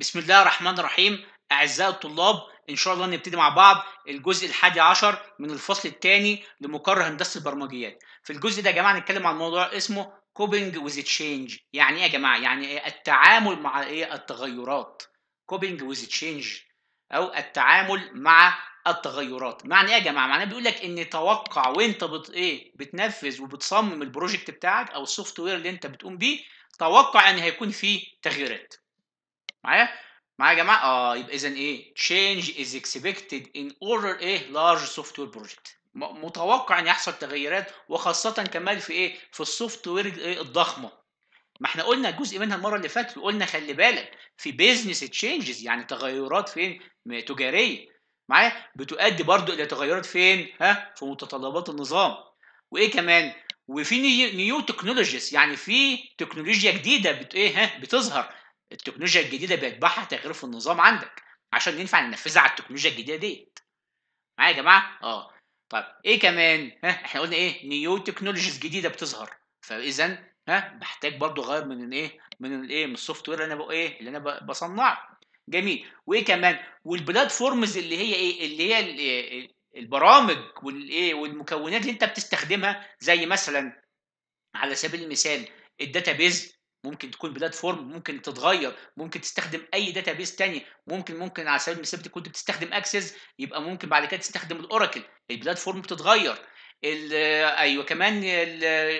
بسم الله الرحمن الرحيم أعزائي الطلاب إن شاء الله نبتدي مع بعض الجزء الحادي عشر من الفصل الثاني لمقرر هندسة البرمجيات في الجزء ده يا جماعة هنتكلم عن موضوع اسمه كوبينج ويز تشينج يعني إيه يا جماعة يعني إيه التعامل مع إيه التغيرات كوبينج ويز تشينج أو التعامل مع التغيرات معنى ايه يا جماعه معناه بيقول لك ان توقع وانت بت ايه بتنفذ وبتصمم البروجكت بتاعك او السوفت وير اللي انت بتقوم بيه توقع ان هيكون فيه تغييرات معايا معايا يا جماعه اه يبقى اذا ايه تشينج از اكسبكتد ان اوردر ايه لارج سوفت وير بروجكت. متوقع ان يحصل تغيرات وخاصه كمان في ايه في السوفت وير ايه الضخمه ما احنا قلنا جزء منها المره اللي فاتت وقلنا خلي بالك في بيزنس تشينجز يعني تغيرات فين تجاريه معايا بتؤدي برضو الى تغيرات فين ها في متطلبات النظام وايه كمان وفي نيو تكنولوجيز يعني في تكنولوجيا جديده بت ايه ها بتظهر التكنولوجيا الجديده بيتبعها تغيير في النظام عندك عشان ينفع ننفذها على التكنولوجيا الجديده ديت معايا يا جماعه اه طيب ايه كمان ها احنا قلنا ايه نيو تكنولوجيز جديده بتظهر فاذا ها بحتاج برضو اغير من الايه من الايه من السوفت وير اللي انا بقى ايه اللي انا بصنعه جميل وايه كمان والبلاتفورمز اللي هي ايه اللي هي البرامج والايه والمكونات اللي انت بتستخدمها زي مثلا على سبيل المثال الداتابيز ممكن تكون بلاتفورم ممكن تتغير ممكن تستخدم اي بيس تاني ممكن ممكن على سبيل المثال كنت بتستخدم اكسس يبقى ممكن بعد كده تستخدم الاوراكل البلاتفورم بتتغير ايوه كمان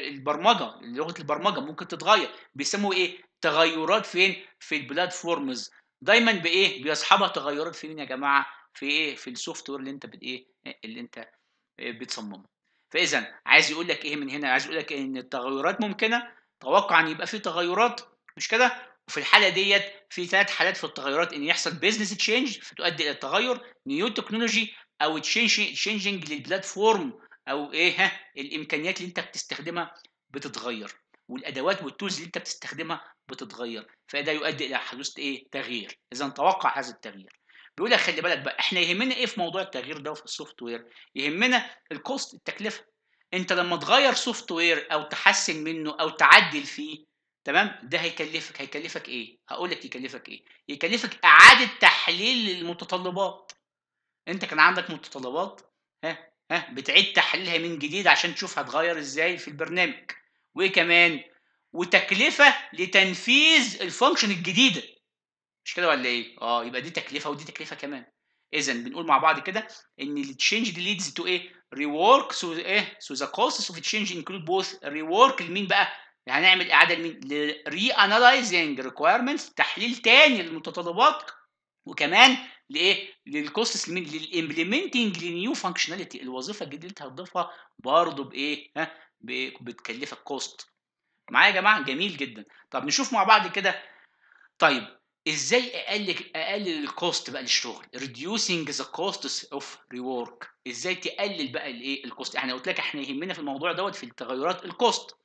البرمجه لغه البرمجه ممكن تتغير بيسموا ايه تغيرات فين في البلاتفورمز دايما بايه بيصحبها تغيرات فين يا جماعه في ايه في السوفت وير اللي انت بت ايه اللي انت آه، بتصممه فاذا عايز يقول لك ايه من هنا عايز يقول لك ان التغيرات ممكنه توقع ان يبقى في تغيرات مش كده وفي الحاله ديت في ثلاث حالات في التغيرات ان يحصل بيزنس تشينج فتؤدي الى التغير نيو تكنولوجي او تشينجنج للبلاتفورم او ايه ها الامكانيات اللي انت بتستخدمها بتتغير والادوات والتولز اللي انت بتستخدمها بتتغير فده يؤدي الى حدوث ايه تغيير اذا توقع هذا التغيير بيقول لك خلي بالك بقى احنا يهمنا ايه في موضوع التغيير ده في السوفت وير يهمنا الكوست التكلفه انت لما تغير سوفت وير او تحسن منه او تعدل فيه تمام ده هيكلفك هيكلفك ايه هقول لك يكلفك ايه يكلفك اعاده تحليل المتطلبات انت كان عندك متطلبات ها ها بتعيد تحليلها من جديد عشان تشوف هتغير ازاي في البرنامج وكمان وتكلفه لتنفيذ الفانكشن الجديده مش كده ولا ايه اه يبقى دي تكلفه ودي تكلفه كمان اذا بنقول مع بعض كده ان التشينج دي ليدز تو ايه ريورك سو ايه سو ذا كوستس اوف تشينج انكلود بوث ريورك لمين بقى هنعمل اعاده لمين لري انالايزنج ريكويرمنتس تحليل تاني للمتطلبات وكمان لايه للكوستس لمين للامبلمنتنج لنيو فانكشناليتي الوظيفه الجديده اللي انت هتضيفها برضه بايه ها بتكلفك كوست معايا يا جماعه جميل جدا طب نشوف مع بعض كده طيب ازاي اقلل اقلل الكوست بقى للشغل ريديوسينج ذا كوست اوف ريورك ازاي تقلل بقى الايه الكوست احنا قلت لك احنا يهمنا في الموضوع دوت في التغيرات الكوست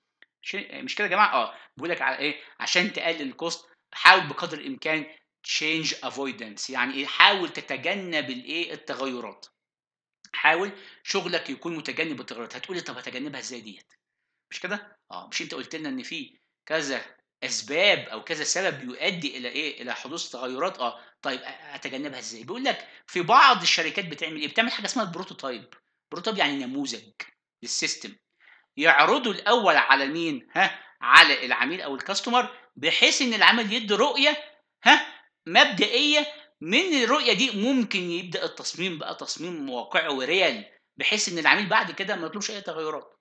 مش كده يا جماعه اه بيقول لك على ايه عشان تقلل الكوست حاول بقدر الامكان تشينج افويدنس يعني ايه حاول تتجنب الايه التغيرات حاول شغلك يكون متجنب التغيرات هتقولي طب هتجنبها ازاي ديت مش كده اه مش انت قلت لنا ان في كذا اسباب او كذا سبب يؤدي الى ايه الى حدوث تغيرات اه طيب اتجنبها ازاي بيقول لك في بعض الشركات بتعمل ايه بتعمل حاجه اسمها البروتوتايب بروتوتايب يعني نموذج للسيستم يعرضه الاول على مين ها على العميل او الكاستمر بحيث ان العميل يدي رؤيه ها مبدئيه من الرؤيه دي ممكن يبدا التصميم بقى تصميم واقعي وريال بحيث ان العميل بعد كده ما يطلبش اي تغيرات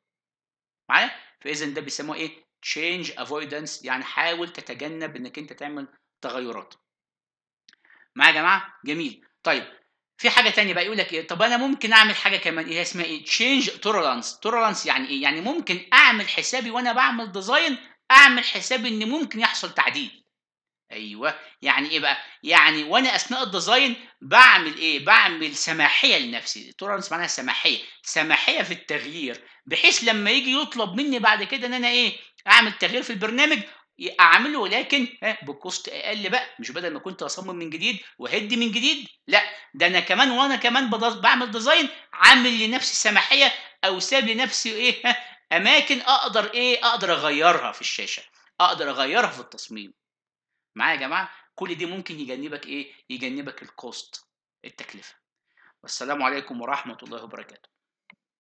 معايا فاذا ده بيسموه ايه تشينج افويدنس يعني حاول تتجنب انك انت تعمل تغيرات معايا يا جماعه جميل طيب في حاجه تانية بقى يقول لك ايه طب انا ممكن اعمل حاجه كمان ايه اسمها ايه تشينج تولرانس تولرانس يعني ايه يعني ممكن اعمل حسابي وانا بعمل ديزاين اعمل حسابي ان ممكن يحصل تعديل ايوه يعني ايه بقى يعني وانا اثناء الديزاين بعمل ايه بعمل سماحيه لنفسي تولرانس معناها سماحيه سماحيه في التغيير بحيث لما يجي يطلب مني بعد كده ان انا ايه اعمل تغيير في البرنامج اعمله ولكن بكوست اقل بقى مش بدل ما كنت اصمم من جديد وهد من جديد لا ده انا كمان وانا كمان بعمل ديزاين عامل لنفسي سماحيه او ساب لنفسي ايه اماكن اقدر ايه اقدر اغيرها في الشاشه اقدر اغيرها في التصميم معايا يا جماعه كل دي ممكن يجنبك ايه يجنبك الكوست التكلفه والسلام عليكم ورحمه الله وبركاته